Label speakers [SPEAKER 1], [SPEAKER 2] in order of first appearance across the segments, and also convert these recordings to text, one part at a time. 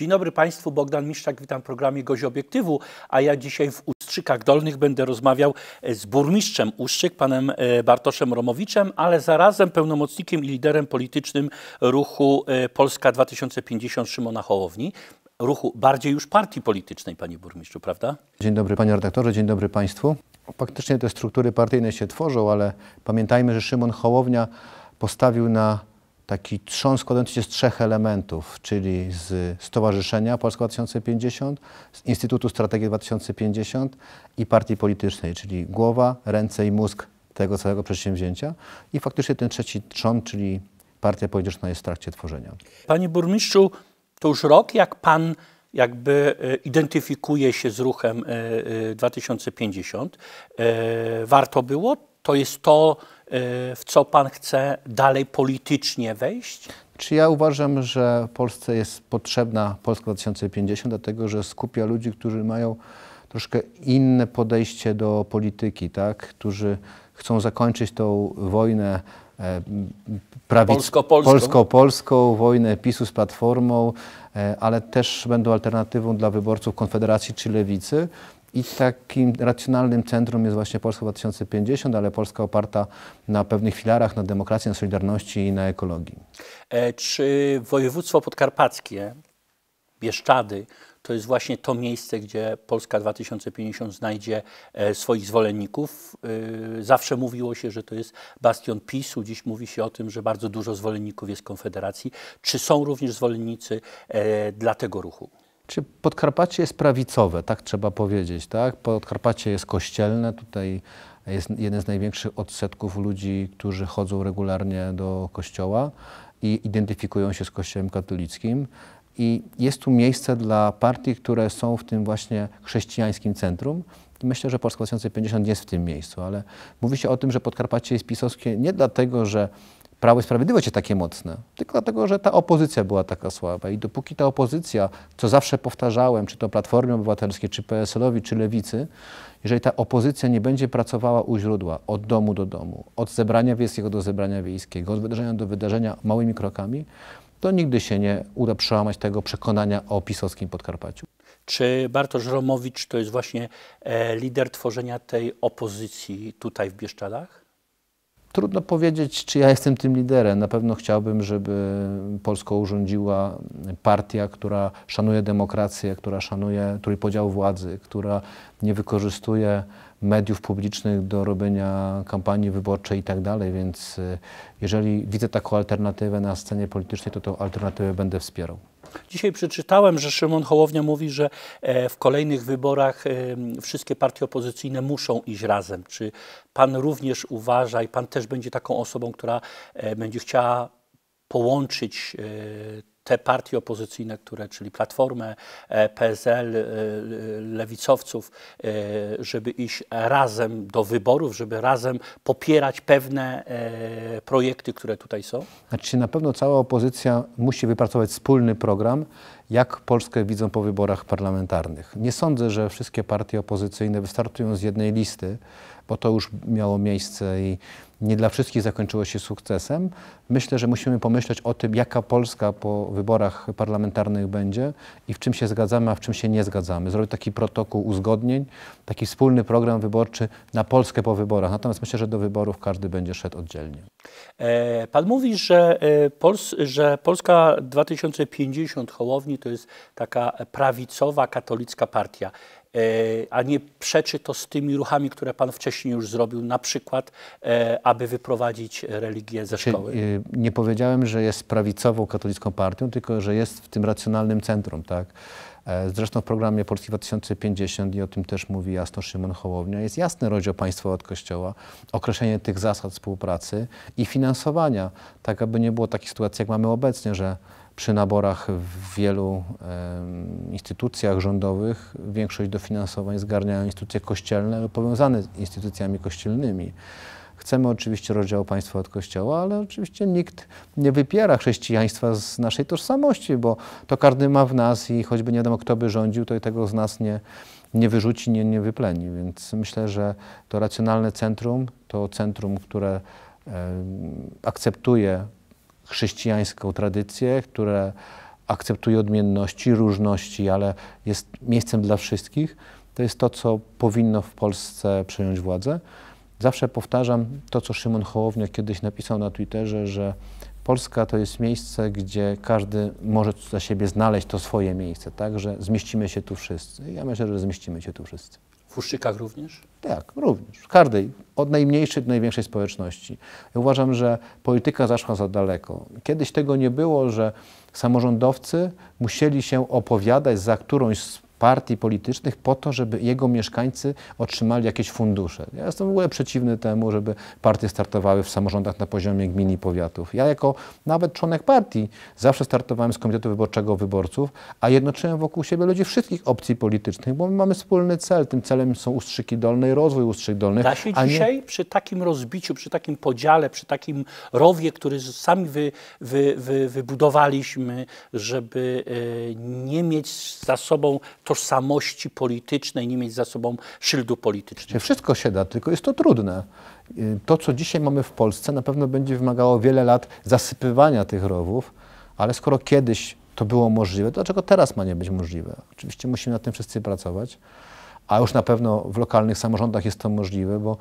[SPEAKER 1] Dzień dobry Państwu, Bogdan Miszczak, witam w programie Gozi Obiektywu, a ja dzisiaj w Ustrzykach Dolnych będę rozmawiał e, z burmistrzem Ustrzyk, panem e, Bartoszem Romowiczem, ale zarazem pełnomocnikiem i liderem politycznym ruchu e, Polska 2050 Szymona Hołowni. Ruchu bardziej już partii politycznej, panie burmistrzu, prawda?
[SPEAKER 2] Dzień dobry panie redaktorze, dzień dobry Państwu. Faktycznie te struktury partyjne się tworzą, ale pamiętajmy, że Szymon Hołownia postawił na taki trzon składający się z trzech elementów, czyli z Stowarzyszenia Polska 2050, z Instytutu Strategii 2050 i partii politycznej, czyli głowa, ręce i mózg tego całego przedsięwzięcia. I faktycznie ten trzeci trzon, czyli partia polityczna jest w trakcie
[SPEAKER 1] tworzenia. Panie burmistrzu, to już rok, jak pan jakby e, identyfikuje się z ruchem 2050. E, e, warto było? To jest to, Y, w co pan chce dalej politycznie wejść? Czy
[SPEAKER 2] ja uważam, że Polsce jest potrzebna Polska 2050, dlatego że skupia ludzi, którzy mają troszkę inne podejście do polityki, tak? którzy chcą zakończyć tą wojnę e, prawic... polsko-polską. polsko-polską, wojnę PiSu z Platformą, e, ale też będą alternatywą dla wyborców Konfederacji czy Lewicy. I takim racjonalnym centrum jest właśnie Polska 2050, ale Polska oparta na pewnych filarach, na demokracji, na solidarności i na ekologii.
[SPEAKER 1] E, czy województwo podkarpackie, Bieszczady, to jest właśnie to miejsce, gdzie Polska 2050 znajdzie e, swoich zwolenników. E, zawsze mówiło się, że to jest bastion PiSu, dziś mówi się o tym, że bardzo dużo zwolenników jest Konfederacji. Czy są również zwolennicy dla tego ruchu?
[SPEAKER 2] Czy Podkarpacie jest prawicowe, tak trzeba powiedzieć, tak? Podkarpacie jest kościelne, tutaj jest jeden z największych odsetków ludzi, którzy chodzą regularnie do kościoła i identyfikują się z kościołem katolickim. I jest tu miejsce dla partii, które są w tym właśnie chrześcijańskim centrum. myślę, że Polska 2050 jest w tym miejscu, ale mówi się o tym, że Podkarpacie jest pisowskie nie dlatego, że Prawo i Sprawiedliwość takie mocne, tylko dlatego, że ta opozycja była taka słaba. I dopóki ta opozycja, co zawsze powtarzałem, czy to Platformie Obywatelskiej, czy PSL-owi, czy Lewicy, jeżeli ta opozycja nie będzie pracowała u źródła, od domu do domu, od zebrania wiejskiego do zebrania wiejskiego, od wydarzenia do wydarzenia małymi krokami, to nigdy się nie uda przełamać tego przekonania o pisowskim Podkarpaciu.
[SPEAKER 1] Czy Bartosz Romowicz to jest właśnie e, lider tworzenia tej opozycji tutaj w Bieszczadach?
[SPEAKER 2] Trudno powiedzieć, czy ja jestem tym liderem. Na pewno chciałbym, żeby Polską urządziła partia, która szanuje demokrację, która szanuje trójpodział władzy, która nie wykorzystuje mediów publicznych do robienia kampanii wyborczej i tak dalej, więc y, jeżeli widzę taką alternatywę na scenie politycznej, to tą alternatywę będę wspierał.
[SPEAKER 1] Dzisiaj przeczytałem, że Szymon Hołownia mówi, że e, w kolejnych wyborach e, wszystkie partie opozycyjne muszą iść razem. Czy pan również uważa i pan też będzie taką osobą, która e, będzie chciała połączyć te partie opozycyjne, które, czyli Platformę, e, PSL, e, lewicowców, e, żeby iść razem do wyborów, żeby razem popierać pewne projekty, które tutaj są?
[SPEAKER 2] Znaczy na pewno cała opozycja musi wypracować wspólny program, jak Polskę widzą po wyborach parlamentarnych. Nie sądzę, że wszystkie partie opozycyjne wystartują z jednej listy, bo to już miało miejsce i nie dla wszystkich zakończyło się sukcesem. Myślę, że musimy pomyśleć o tym, jaka Polska po wyborach parlamentarnych będzie i w czym się zgadzamy, a w czym się nie zgadzamy. Zrobić taki protokół uzgodnień, taki wspólny program wyborczy na Polskę po wyborach. Natomiast myślę, że do wyborów każdy będzie szedł oddzielnie.
[SPEAKER 1] E, pan mówi, że, e, Pols że Polska 2050 Hołowni to jest taka prawicowa katolicka partia. E, a nie przeczy to z tymi ruchami, które Pan wcześniej już zrobił, na przykład, e, aby wyprowadzić religię ze znaczy, szkoły.
[SPEAKER 2] E, nie powiedziałem, że jest prawicową katolicką partią, tylko że jest w tym racjonalnym centrum, tak? Zresztą w programie Polski 2050 i o tym też mówi jasno Szymon Hołownia, jest jasny rozdział państwa od kościoła, określenie tych zasad współpracy i finansowania, tak aby nie było takiej sytuacji, jak mamy obecnie, że przy naborach w wielu instytucjach rządowych większość dofinansowań zgarniają instytucje kościelne powiązane z instytucjami kościelnymi. Chcemy oczywiście rozdziału państwa od kościoła, ale oczywiście nikt nie wypiera chrześcijaństwa z naszej tożsamości, bo to każdy ma w nas i choćby nie wiadomo kto by rządził, to i tego z nas nie, nie wyrzuci, nie, nie wypleni. Więc myślę, że to racjonalne centrum, to centrum, które akceptuje chrześcijańską tradycję, które akceptuje odmienności, różności, ale jest miejscem dla wszystkich. To jest to, co powinno w Polsce przejąć władzę. Zawsze powtarzam to, co Szymon Hołownia kiedyś napisał na Twitterze, że Polska to jest miejsce, gdzie każdy może za siebie znaleźć to swoje miejsce, tak, że zmieścimy się tu wszyscy. Ja myślę, że zmieścimy się tu wszyscy.
[SPEAKER 1] W Huszczykach również?
[SPEAKER 2] Tak, również. W każdej, od najmniejszej do największej społeczności. Ja uważam, że polityka zaszła za daleko. Kiedyś tego nie było, że samorządowcy musieli się opowiadać za którąś partii politycznych po to, żeby jego mieszkańcy otrzymali jakieś fundusze. Ja jestem w ogóle przeciwny temu, żeby partie startowały w samorządach na poziomie gmin i powiatów. Ja jako nawet członek partii zawsze startowałem z Komitetu Wyborczego Wyborców, a jednoczyłem wokół siebie ludzi wszystkich opcji politycznych, bo my mamy wspólny cel. Tym celem są ustrzyki dolne i rozwój ustrzyk dolnych. Da się dzisiaj
[SPEAKER 1] nie... przy takim rozbiciu, przy takim podziale, przy takim rowie, który sami wy, wy, wy wybudowaliśmy, żeby e, nie mieć za sobą tożsamości politycznej, nie mieć za sobą szyldu politycznego.
[SPEAKER 2] Wszystko się da, tylko jest to trudne. Y, to, co dzisiaj mamy w Polsce, na pewno będzie wymagało wiele lat zasypywania tych rowów, ale skoro kiedyś to było możliwe, to dlaczego teraz ma nie być możliwe? Oczywiście musimy nad tym wszyscy pracować, a już na pewno w lokalnych samorządach jest to możliwe, bo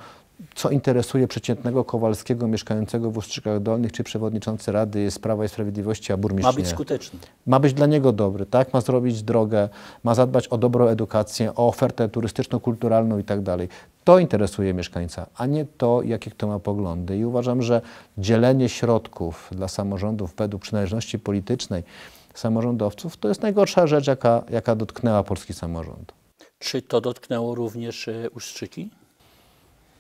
[SPEAKER 2] co interesuje przeciętnego Kowalskiego mieszkającego w Ustrzykach Dolnych, czy przewodniczący Rady jest Sprawa i Sprawiedliwości, a burmistrz Ma być nie. skuteczny. Ma być dla niego dobry, tak? Ma zrobić drogę, ma zadbać o dobrą edukację, o ofertę turystyczno-kulturalną i tak dalej. To interesuje mieszkańca, a nie to, jakie kto ma poglądy. I uważam, że dzielenie środków dla samorządów według przynależności politycznej samorządowców to jest najgorsza rzecz, jaka, jaka dotknęła polski samorząd.
[SPEAKER 1] Czy to dotknęło również e, Ustrzyki?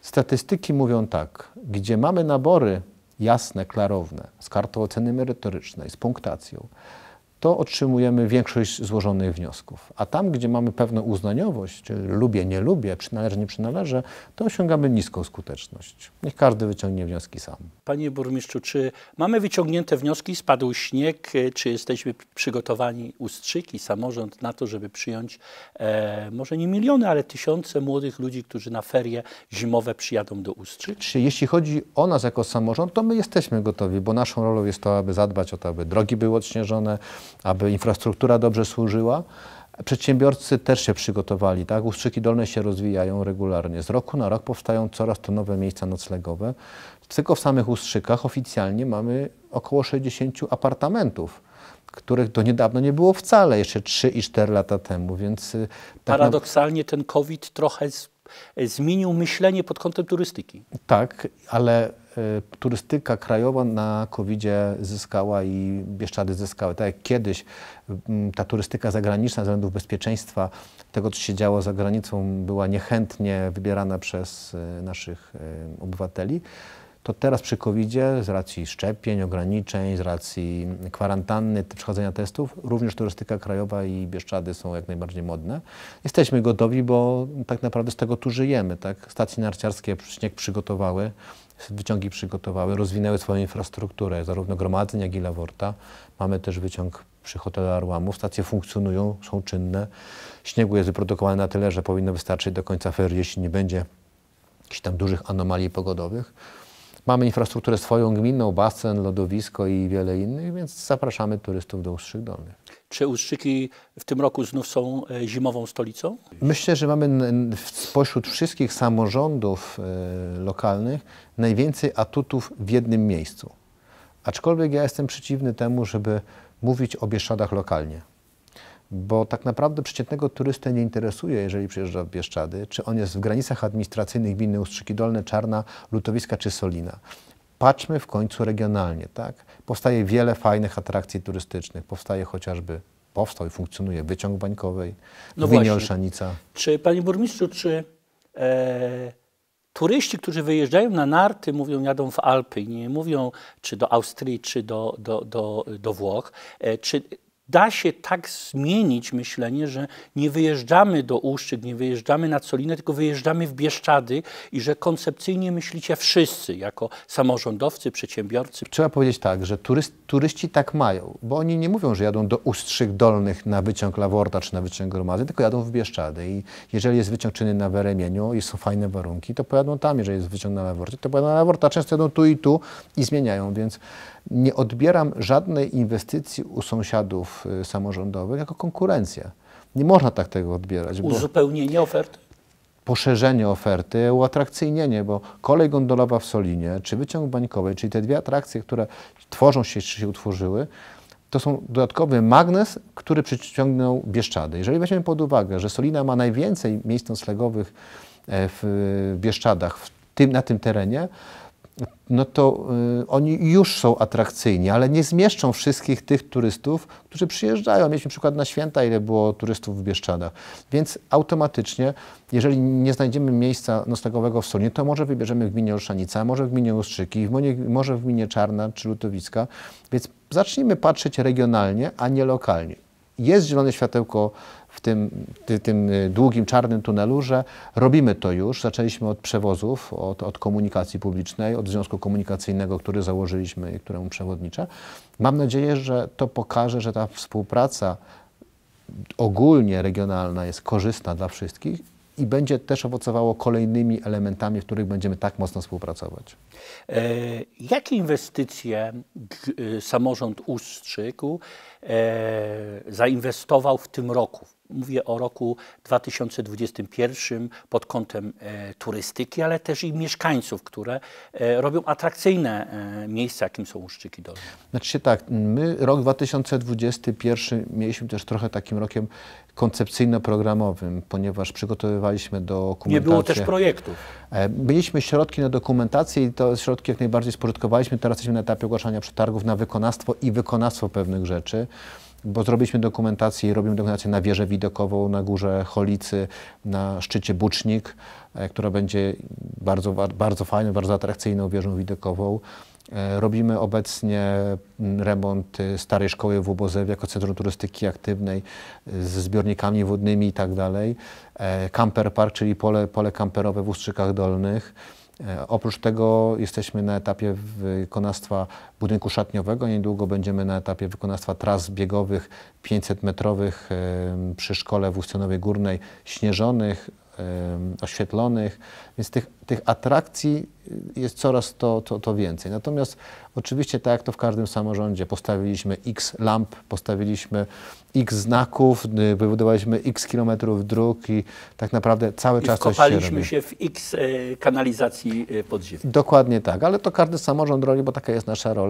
[SPEAKER 2] Statystyki mówią tak, gdzie mamy nabory jasne, klarowne, z kartą oceny merytorycznej, z punktacją, to otrzymujemy większość złożonych wniosków. A tam, gdzie mamy pewną uznaniowość, czyli lubię, nie lubię, przynależę, nie przynależę, to osiągamy niską skuteczność. Niech każdy wyciągnie wnioski sam.
[SPEAKER 1] Panie burmistrzu, czy mamy wyciągnięte wnioski, spadł śnieg, czy jesteśmy przygotowani, ustrzyki, samorząd na to, żeby przyjąć e, może nie miliony, ale tysiące młodych ludzi, którzy na ferie zimowe przyjadą do Ustrzyk? Czy jeśli
[SPEAKER 2] chodzi o nas jako samorząd, to my jesteśmy gotowi, bo naszą rolą jest to, aby zadbać o to, aby drogi były odśnieżone, aby infrastruktura dobrze służyła. Przedsiębiorcy też się przygotowali, tak? Ustrzyki dolne się rozwijają regularnie. Z roku na rok powstają coraz to nowe miejsca noclegowe. Tylko w samych Ustrzykach oficjalnie mamy około 60 apartamentów których do niedawno nie było wcale, jeszcze 3 i 4 lata temu, więc... Y, tak
[SPEAKER 1] Paradoksalnie ten COVID trochę z, zmienił myślenie pod kątem turystyki. Tak,
[SPEAKER 2] ale E, turystyka krajowa na covid zyskała i Bieszczady zyskały. Tak jak kiedyś mm, ta turystyka zagraniczna z względów bezpieczeństwa, tego co się działo za granicą, była niechętnie wybierana przez e, naszych e, obywateli to teraz przy covid z racji szczepień, ograniczeń, z racji kwarantanny, przechodzenia testów, również turystyka krajowa i Bieszczady są jak najbardziej modne. Jesteśmy gotowi, bo tak naprawdę z tego tu żyjemy. Tak? Stacje narciarskie śnieg przygotowały, wyciągi przygotowały, rozwinęły swoją infrastrukturę, zarówno gromadzeń, jak i Laworta. Mamy też wyciąg przy hotelu Arłamu. Stacje funkcjonują, są czynne. Śniegu jest wyprodukowany na tyle, że powinno wystarczyć do końca ferii, jeśli nie będzie jakichś tam dużych anomalii pogodowych. Mamy infrastrukturę swoją gminną, basen, lodowisko i wiele innych, więc zapraszamy turystów do Ustrzyk Dolnych.
[SPEAKER 1] Czy Ustrzyki w tym roku znów są e, zimową stolicą?
[SPEAKER 2] Myślę, że mamy spośród wszystkich samorządów e, lokalnych najwięcej atutów w jednym miejscu. Aczkolwiek ja jestem przeciwny temu, żeby mówić o Bieszczadach lokalnie. Bo tak naprawdę przeciętnego turystę nie interesuje, jeżeli przyjeżdża w Bieszczady, czy on jest w granicach administracyjnych gminy Ustrzyki Dolne, Czarna, Lutowiska czy Solina patrzmy w końcu regionalnie, tak? Powstaje wiele fajnych atrakcji turystycznych, powstaje chociażby, powstał i funkcjonuje Wyciąg Bańkowej, no Olszanica.
[SPEAKER 1] Czy, panie burmistrzu, czy e, turyści, którzy wyjeżdżają na narty, mówią, jadą w Alpy, nie mówią czy do Austrii, czy do, do, do, do Włoch, e, czy da się tak zmienić myślenie, że nie wyjeżdżamy do Uszczyk, nie wyjeżdżamy na Colinę, tylko wyjeżdżamy w Bieszczady i że koncepcyjnie myślicie wszyscy, jako samorządowcy, przedsiębiorcy. Trzeba powiedzieć tak, że turyst, turyści tak mają, bo
[SPEAKER 2] oni nie mówią, że jadą do Ustrzyk Dolnych na wyciąg Laworta czy na wyciąg Gromady, tylko jadą w Bieszczady i jeżeli jest wyciąg czynny na Weremieniu i są fajne warunki, to pojadą tam, jeżeli jest wyciąg na Laworcie, to pojadą na Laworta, często jadą tu i tu i zmieniają, więc nie odbieram żadnej inwestycji u sąsiadów y, samorządowych jako konkurencję. Nie można tak tego odbierać.
[SPEAKER 1] Uzupełnienie ofert?
[SPEAKER 2] Poszerzenie oferty, uatrakcyjnienie, bo kolej gondolowa w Solinie, czy wyciąg bańkowy, czyli te dwie atrakcje, które tworzą się, czy się utworzyły, to są dodatkowy magnes, który przyciągnął Bieszczady. Jeżeli weźmiemy pod uwagę, że Solina ma najwięcej miejsc noclegowych e, w Bieszczadach na tym terenie, no to y, oni już są atrakcyjni, ale nie zmieszczą wszystkich tych turystów, którzy przyjeżdżają. Mieliśmy przykład na święta, ile było turystów w Bieszczadach. Więc automatycznie, jeżeli nie znajdziemy miejsca noclegowego w Solnie, to może wybierzemy w gminie Olszanica, może w gminie Ustrzyki, może w gminie Czarna czy Lutowiska. Więc zacznijmy patrzeć regionalnie, a nie lokalnie. Jest zielone światełko w tym, ty, tym y, długim czarnym tunelu, że robimy to już. Zaczęliśmy od przewozów, od, od komunikacji publicznej, od Związku Komunikacyjnego, który założyliśmy i któremu przewodniczę. Mam nadzieję, że to pokaże, że ta współpraca ogólnie regionalna jest korzystna dla wszystkich i będzie też owocowało kolejnymi elementami, w których będziemy tak mocno współpracować.
[SPEAKER 1] E, jakie inwestycje y, samorząd Ustrzyku e, zainwestował w tym roku Mówię o roku 2021 pod kątem e, turystyki, ale też i mieszkańców, które e, robią atrakcyjne e, miejsca, jakim są Uszczyki Dolne.
[SPEAKER 2] Znaczy się tak, my rok 2021 mieliśmy też trochę takim rokiem koncepcyjno-programowym, ponieważ przygotowywaliśmy dokumentację. Nie było też projektów. Mieliśmy środki na dokumentację i te środki jak najbardziej spożytkowaliśmy. Teraz jesteśmy na etapie ogłaszania przetargów na wykonawstwo i wykonawstwo pewnych rzeczy bo zrobiliśmy dokumentację i robimy dokumentację na wieżę widokową, na górze Holicy, na szczycie Bucznik, e, która będzie bardzo, bardzo fajną, bardzo atrakcyjną wieżą widokową. E, robimy obecnie mm, remont y, starej szkoły w Łobozewie jako centrum turystyki aktywnej y, z zbiornikami wodnymi i tak dalej. E, camper Park, czyli pole, pole kamperowe w Ustrzykach Dolnych. Oprócz tego jesteśmy na etapie wykonawstwa budynku szatniowego. Niedługo będziemy na etapie wykonawstwa tras biegowych 500-metrowych przy szkole w Uscenowie Górnej, śnieżonych, oświetlonych, więc tych, tych atrakcji y, jest coraz to, to, to więcej. Natomiast oczywiście, tak jak to w każdym samorządzie, postawiliśmy x lamp, postawiliśmy x znaków, y, wybudowaliśmy x kilometrów dróg i tak naprawdę cały I czas coś się robi. się
[SPEAKER 1] w x y, kanalizacji podziemnej.
[SPEAKER 2] Dokładnie tak, ale to każdy samorząd robi, bo taka jest nasza rola.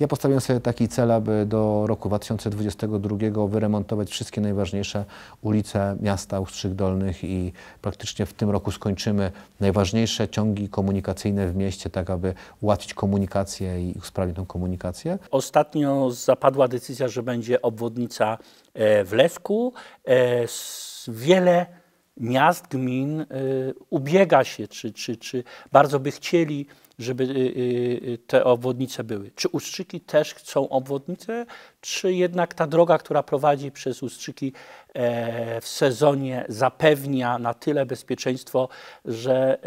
[SPEAKER 2] Ja postawiłem sobie taki cel, aby do roku 2022 wyremontować wszystkie najważniejsze ulice miasta Ustrzyk Dolnych i praktycznie w tym roku skończymy najważniejsze ciągi komunikacyjne w mieście, tak aby ułatwić komunikację i usprawnić tą komunikację.
[SPEAKER 1] Ostatnio zapadła decyzja, że będzie obwodnica e, w Lewku. E, wiele miast, gmin y, ubiega się, czy, czy, czy bardzo by chcieli, żeby y, y, te obwodnice były. Czy Ustrzyki też chcą obwodnice, czy jednak ta droga, która prowadzi przez Ustrzyki e, w sezonie zapewnia na tyle bezpieczeństwo, że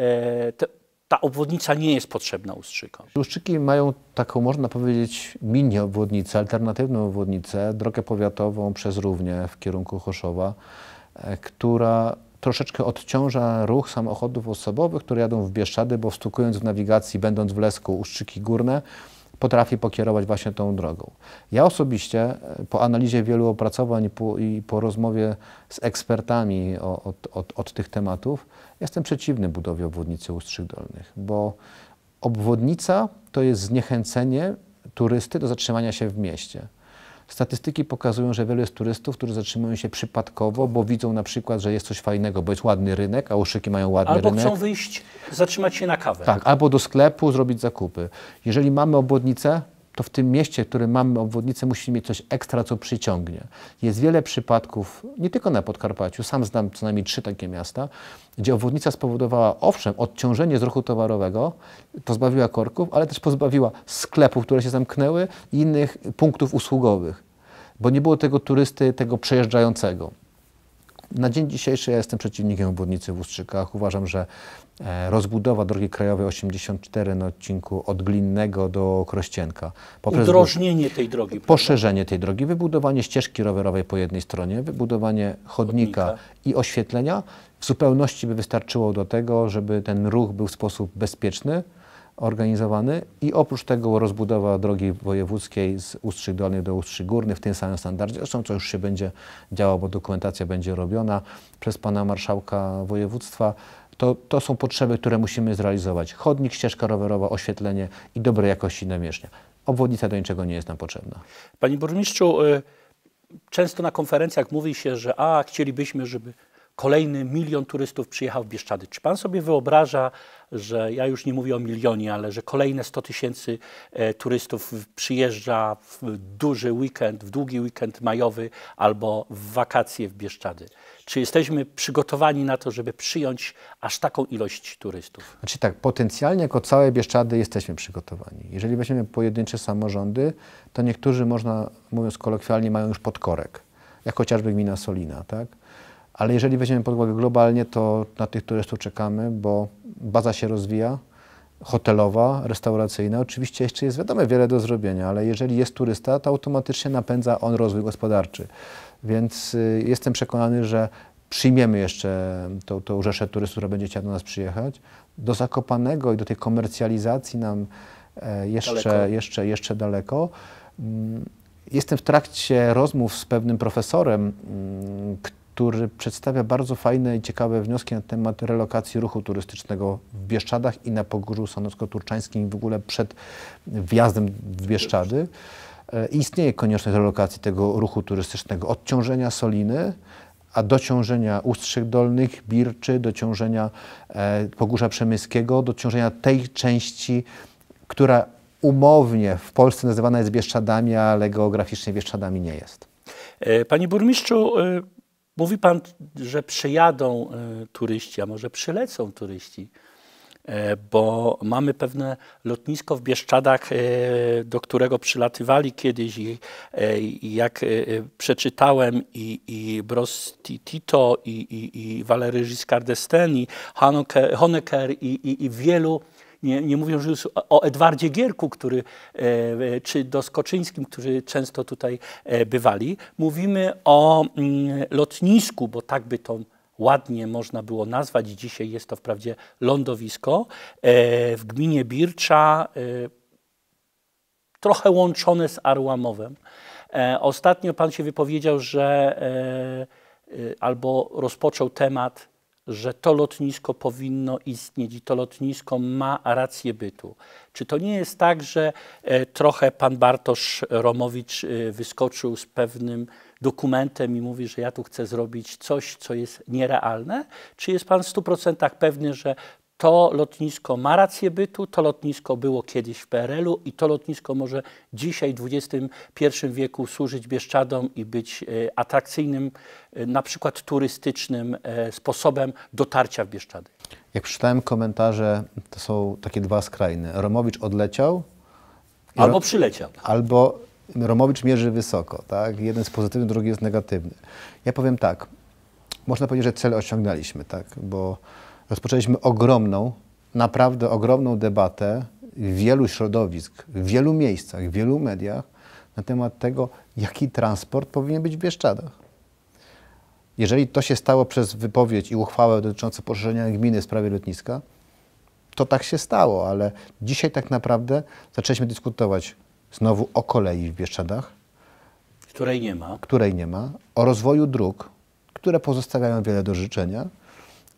[SPEAKER 1] e, ta obwodnica nie jest potrzebna Ustrzykom.
[SPEAKER 2] Ustrzyki mają taką, można powiedzieć, mini obwodnicę, alternatywną obwodnicę, drogę powiatową przez Równie w kierunku Choszowa, e, która troszeczkę odciąża ruch samochodów osobowych, które jadą w Bieszczady, bo wstukując w nawigacji, będąc w Lesku, Uszczyki Górne, potrafi pokierować właśnie tą drogą. Ja osobiście e, po analizie wielu opracowań po, i po rozmowie z ekspertami o, od, od, od, tych tematów jestem przeciwny budowie obwodnicy Ustrzyk Dolnych, bo obwodnica to jest zniechęcenie turysty do zatrzymania się w mieście. Statystyki pokazują, że wielu jest turystów, którzy zatrzymują się przypadkowo, bo widzą na przykład, że jest coś fajnego, bo jest ładny rynek, a uszyki mają ładny albo rynek. Albo chcą
[SPEAKER 1] wyjść, zatrzymać się na kawę. Tak,
[SPEAKER 2] albo do sklepu, zrobić zakupy. Jeżeli mamy obwodnicę, to w tym mieście, w którym mamy obwodnicę, musimy mieć coś ekstra, co przyciągnie. Jest wiele przypadków, nie tylko na Podkarpaciu, sam znam co najmniej trzy takie miasta, gdzie obwodnica spowodowała, owszem, odciążenie z ruchu towarowego, pozbawiła korków, ale też pozbawiła sklepów, które się zamknęły i innych punktów usługowych, bo nie było tego turysty, tego przejeżdżającego. Na dzień dzisiejszy ja jestem przeciwnikiem obwodnicy w Ustrzykach. Uważam, że e, rozbudowa drogi krajowej 84 na odcinku od Glinnego do Krościenka. Poprzez Udrożnienie tej drogi. Poszerzenie prawda? tej drogi, wybudowanie ścieżki rowerowej po jednej stronie, wybudowanie chodnika, chodnika. i oświetlenia w zupełności by wystarczyło do tego, żeby ten ruch był w sposób bezpieczny organizowany i oprócz tego rozbudowa drogi wojewódzkiej z Ustrzyk Dolny do Ustrzyk Górny w tym samym standardzie, zresztą co już się będzie działo, bo dokumentacja będzie robiona przez pana marszałka województwa. To, to są potrzeby, które musimy zrealizować. Chodnik, ścieżka rowerowa, oświetlenie i dobrej jakości namierzchnia. Obwodnica do niczego nie jest nam potrzebna.
[SPEAKER 1] Panie burmistrzu, y, często na konferencjach mówi się, że a, chcielibyśmy, żeby kolejny milion turystów przyjechał w Bieszczady. Czy pan sobie wyobraża, że ja już nie mówię o milionie, ale że kolejne 100 tysięcy e, turystów przyjeżdża w duży weekend, w długi weekend majowy albo w wakacje w Bieszczady? Czy jesteśmy przygotowani na to, żeby przyjąć aż taką ilość turystów?
[SPEAKER 2] Znaczy tak, potencjalnie jako całe Bieszczady jesteśmy przygotowani. Jeżeli weźmiemy pojedyncze samorządy, to niektórzy można, mówiąc kolokwialnie, mają już podkorek, jak chociażby gmina Solina, tak? Ale jeżeli weźmiemy pod uwagę globalnie, to na tych turystów czekamy, bo baza się rozwija, hotelowa, restauracyjna. Oczywiście jeszcze jest wiadomo wiele do zrobienia, ale jeżeli jest turysta, to automatycznie napędza on rozwój gospodarczy. Więc y, jestem przekonany, że przyjmiemy jeszcze tą, tą rzeszę turystów, która będzie chciała do nas przyjechać. Do Zakopanego i do tej komercjalizacji nam e, jeszcze, daleko. jeszcze, jeszcze daleko. Mm, jestem w trakcie rozmów z pewnym profesorem, mm, który przedstawia bardzo fajne i ciekawe wnioski na temat relokacji ruchu turystycznego w Bieszczadach i na Pogórzu Sanocko-Turczańskim i w ogóle przed wjazdem w Bieszczady. E, istnieje konieczność relokacji tego ruchu turystycznego, odciążenia Soliny, a dociążenia Ustrzyk Dolnych, Birczy, dociążenia e, Pogórza Przemyskiego, dociążenia tej części, która umownie w Polsce nazywana jest Bieszczadami, ale geograficznie Bieszczadami
[SPEAKER 1] nie jest. E, Panie burmistrzu, e, Mówi pan, że przyjadą e, turyści, a może przylecą turyści, e, bo mamy pewne lotnisko w Bieszczadach, e, do którego przylatywali kiedyś i jak przeczytałem i, i Tito, i, i, i Valery Giscard d'Estaing, i Honecker, i, i, i wielu nie, nie mówiąc już o Edwardzie Gierku, który, e, e, czy Doskoczyńskim, którzy często tutaj e, bywali. Mówimy o mm, lotnisku, bo tak by to ładnie można było nazwać. Dzisiaj jest to wprawdzie lądowisko w gminie Bircza, trochę łączone z Arłamowem. Ostatnio pan się wypowiedział, że albo rozpoczął temat że to lotnisko powinno istnieć i to lotnisko ma rację bytu. Czy to nie jest tak, że e, trochę pan Bartosz Romowicz e, wyskoczył z pewnym dokumentem i mówi, że ja tu chcę zrobić coś, co jest nierealne? Czy jest pan w 100% pewny, że to lotnisko ma rację bytu, to lotnisko było kiedyś w PRL-u i to lotnisko może dzisiaj w XXI wieku służyć Bieszczadom i być e, atrakcyjnym, e, na przykład turystycznym e, sposobem dotarcia w Bieszczady.
[SPEAKER 2] Jak przeczytałem komentarze, to są takie dwa skrajne. Romowicz odleciał.
[SPEAKER 1] Albo przyleciał.
[SPEAKER 2] Albo Romowicz mierzy wysoko. Tak? Jeden jest pozytywny, drugi jest negatywny. Ja powiem tak. Można powiedzieć, że cel osiągnęliśmy, tak? bo rozpoczęliśmy ogromną, naprawdę ogromną debatę wielu środowisk, w wielu miejscach, w wielu mediach na temat tego, jaki transport powinien być w Bieszczadach. Jeżeli to się stało przez wypowiedź i uchwałę dotyczącą poszerzenia gminy w sprawie lotniska, to tak się stało, ale dzisiaj tak naprawdę zaczęliśmy dyskutować znowu o kolei w Bieszczadach.
[SPEAKER 1] Której nie ma.
[SPEAKER 2] Której nie ma. O rozwoju dróg, które pozostawiają wiele do życzenia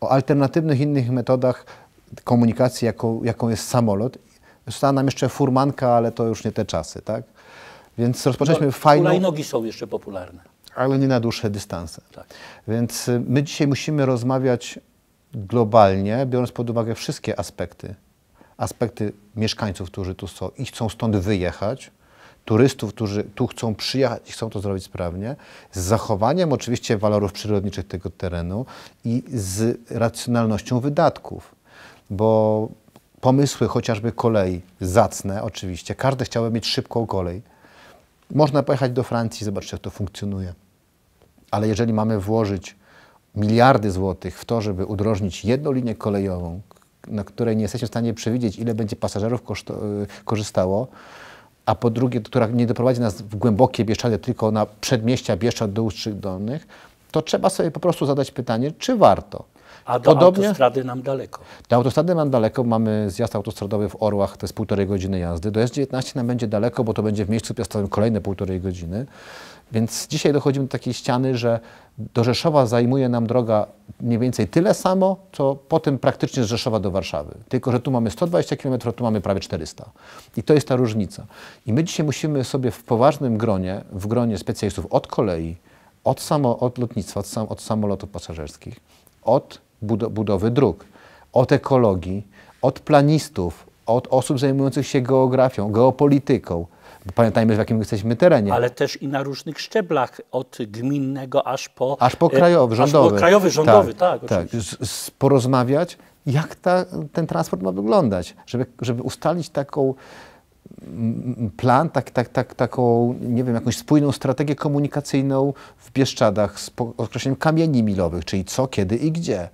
[SPEAKER 2] o alternatywnych innych metodach komunikacji, jaką, jaką jest samolot. Została nam jeszcze furmanka, ale to już nie te czasy, tak? Więc rozpoczęliśmy no, fajną... nogi
[SPEAKER 1] są jeszcze popularne.
[SPEAKER 2] Ale nie na dłuższe dystanse. Tak. Więc y, my dzisiaj musimy rozmawiać globalnie, biorąc pod uwagę wszystkie aspekty. Aspekty mieszkańców, którzy tu są i chcą stąd wyjechać, turystów, którzy tu chcą przyjechać i chcą to zrobić sprawnie, z zachowaniem oczywiście walorów przyrodniczych tego terenu i z racjonalnością wydatków, bo pomysły chociażby kolei, zacne oczywiście, każdy chciałby mieć szybką kolej. Można pojechać do Francji, zobaczyć jak to funkcjonuje, ale jeżeli mamy włożyć miliardy złotych w to, żeby udrożnić jedną linię kolejową, na której nie jesteśmy w stanie przewidzieć, ile będzie pasażerów y, korzystało, a po drugie, która nie doprowadzi nas w głębokie Bieszczady, tylko na przedmieścia Bieszczad do Ustrzych Dolnych, to trzeba sobie po prostu zadać pytanie, czy warto.
[SPEAKER 1] A do Podobnie, autostrady nam daleko.
[SPEAKER 2] Do autostrady nam daleko. Mamy zjazd autostradowy w Orłach, to jest półtorej godziny jazdy. Do S19 nam będzie daleko, bo to będzie w miejscu piastowym kolejne półtorej godziny. Więc dzisiaj dochodzimy do takiej ściany, że do Rzeszowa zajmuje nam droga mniej więcej tyle samo, co potem praktycznie z Rzeszowa do Warszawy. Tylko, że tu mamy 120 km, tu mamy prawie 400. I to jest ta różnica. I my dzisiaj musimy sobie w poważnym gronie, w gronie specjalistów od kolei, od, samo, od lotnictwa, od, sam, od samolotów pasażerskich, od budowy dróg, od ekologii, od planistów, od osób zajmujących się geografią, geopolityką, Pamiętajmy, w jakim jesteśmy terenie. Ale
[SPEAKER 1] też i na różnych szczeblach, od gminnego aż po... Aż po e, krajowy, rządowy. Aż po krajowy, tak, rządowy, tak. tak, tak.
[SPEAKER 2] Porozmawiać, jak ta, ten transport ma wyglądać, żeby, żeby ustalić taką plan, tak, tak, tak, taką, nie wiem, jakąś spójną strategię komunikacyjną w Bieszczadach z określeniem kamieni milowych, czyli co, kiedy i gdzie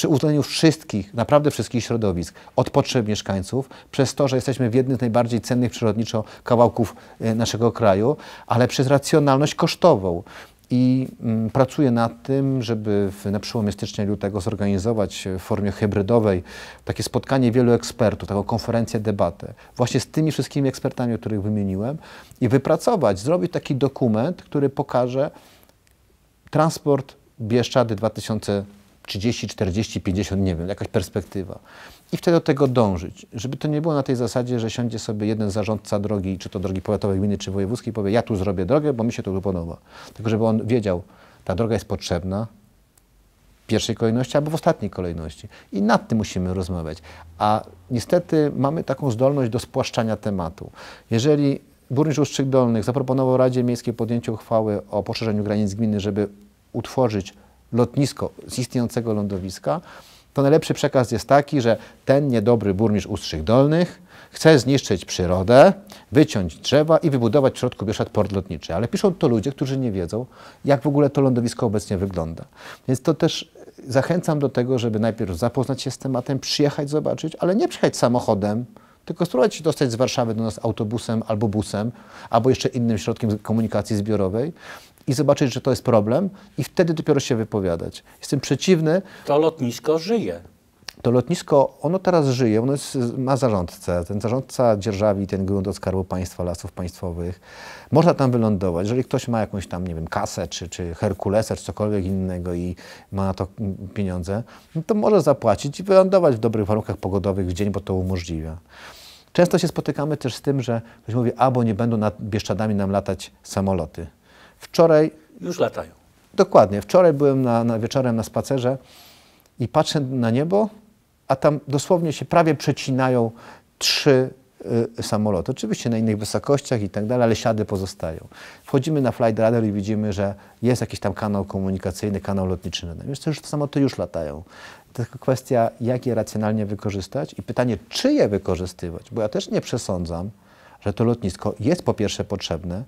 [SPEAKER 2] przy uwzględnieniu wszystkich, naprawdę wszystkich środowisk, od potrzeb mieszkańców, przez to, że jesteśmy w jednym z najbardziej cennych przyrodniczo kawałków e, naszego kraju, ale przez racjonalność kosztową i mm, pracuję nad tym, żeby w, na przełomie stycznia lutego zorganizować e, w formie hybrydowej takie spotkanie wielu ekspertów, taką konferencję, debatę, właśnie z tymi wszystkimi ekspertami, o których wymieniłem i wypracować, zrobić taki dokument, który pokaże transport Bieszczady 2020 30, 40, 50, nie wiem, jakaś perspektywa. I wtedy do tego dążyć, żeby to nie było na tej zasadzie, że siądzie sobie jeden zarządca drogi, czy to drogi powiatowej, gminy, czy wojewódzkiej, i powie, ja tu zrobię drogę, bo mi się to podoba. Tylko żeby on wiedział, ta droga jest potrzebna w pierwszej kolejności albo w ostatniej kolejności. I nad tym musimy rozmawiać. A niestety mamy taką zdolność do spłaszczania tematu. Jeżeli burmistrz Ustrzyk Dolnych zaproponował Radzie Miejskiej podjęcie uchwały o poszerzeniu granic gminy, żeby utworzyć lotnisko z istniejącego lądowiska, to najlepszy przekaz jest taki, że ten niedobry burmistrz Ustrzyk Dolnych chce zniszczyć przyrodę, wyciąć drzewa i wybudować w środku Bieszczad port lotniczy. Ale piszą to ludzie, którzy nie wiedzą, jak w ogóle to lądowisko obecnie wygląda. Więc to też zachęcam do tego, żeby najpierw zapoznać się z tematem, przyjechać, zobaczyć, ale nie przyjechać samochodem, tylko spróbować się dostać z Warszawy do nas autobusem albo busem, albo jeszcze innym środkiem komunikacji zbiorowej, i zobaczyć, że to jest problem i wtedy dopiero się wypowiadać. Jestem przeciwny.
[SPEAKER 1] To lotnisko żyje.
[SPEAKER 2] To lotnisko, ono teraz żyje, ono jest, ma zarządcę. Ten zarządca dzierżawi ten grunt od Skarbu Państwa, Lasów Państwowych. Można tam wylądować. Jeżeli ktoś ma jakąś tam, nie wiem, kasę, czy, czy Herkulesa, czy cokolwiek innego i ma na to pieniądze, no to może zapłacić i wylądować w dobrych warunkach pogodowych w dzień, bo to umożliwia. Często się spotykamy też z tym, że ktoś mówi, albo nie będą nad Bieszczadami nam latać samoloty. Wczoraj. Już latają. Dokładnie. Wczoraj byłem na, na wieczorem na spacerze i patrzę na niebo, a tam dosłownie się prawie przecinają trzy y, samoloty. Oczywiście na innych wysokościach i tak dalej, ale siady pozostają. Wchodzimy na flight radar i widzimy, że jest jakiś tam kanał komunikacyjny, kanał lotniczy. Więc to już te samoloty już latają. Tylko kwestia, jak je racjonalnie wykorzystać i pytanie, czy je wykorzystywać, bo ja też nie przesądzam, że to lotnisko jest po pierwsze potrzebne,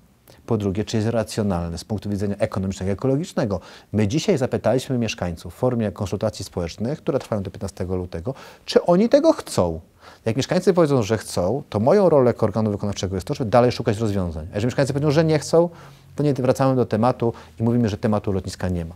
[SPEAKER 2] po drugie, czy jest racjonalne z punktu widzenia ekonomicznego, ekologicznego. My dzisiaj zapytaliśmy mieszkańców w formie konsultacji społecznych, które trwają do 15 lutego, czy oni tego chcą. Jak mieszkańcy powiedzą, że chcą, to moją rolę jako organu wykonawczego jest to, żeby dalej szukać rozwiązań. A jeżeli mieszkańcy powiedzą, że nie chcą, to nie wracamy do tematu i mówimy, że tematu lotniska nie ma.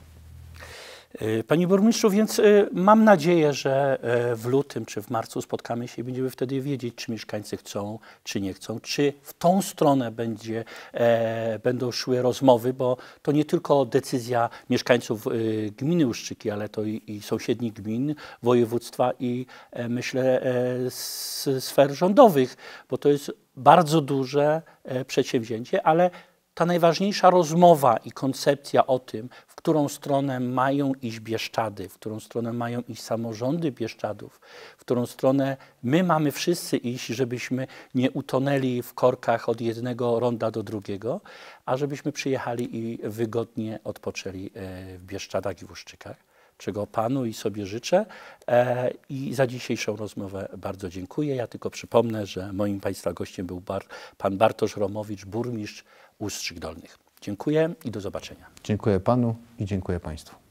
[SPEAKER 1] Y, panie burmistrzu, więc y, mam nadzieję, że y, w lutym czy w marcu spotkamy się i będziemy wtedy wiedzieć, czy mieszkańcy chcą, czy nie chcą, czy w tą stronę będzie, e, będą szły rozmowy, bo to nie tylko decyzja mieszkańców gminy Uszczyki, ale to i, i sąsiednich gmin, województwa i e, myślę e, sfer rządowych, bo to jest bardzo duże przedsięwzięcie, ale ta najważniejsza rozmowa i koncepcja o tym, którą stronę mają iść Bieszczady, w którą stronę mają iść samorządy Bieszczadów, w którą stronę my mamy wszyscy iść, żebyśmy nie utonęli w korkach od jednego ronda do drugiego, a żebyśmy przyjechali i wygodnie odpoczęli e, w Bieszczadach i w Uszczykach czego Panu i sobie życzę. E, I za dzisiejszą rozmowę bardzo dziękuję. Ja tylko przypomnę, że moim Państwa gościem był pan Bartosz Romowicz, burmistrz Ustrzyk Dolnych. Dziękuję i do zobaczenia.
[SPEAKER 2] Dziękuję Panu i dziękuję Państwu.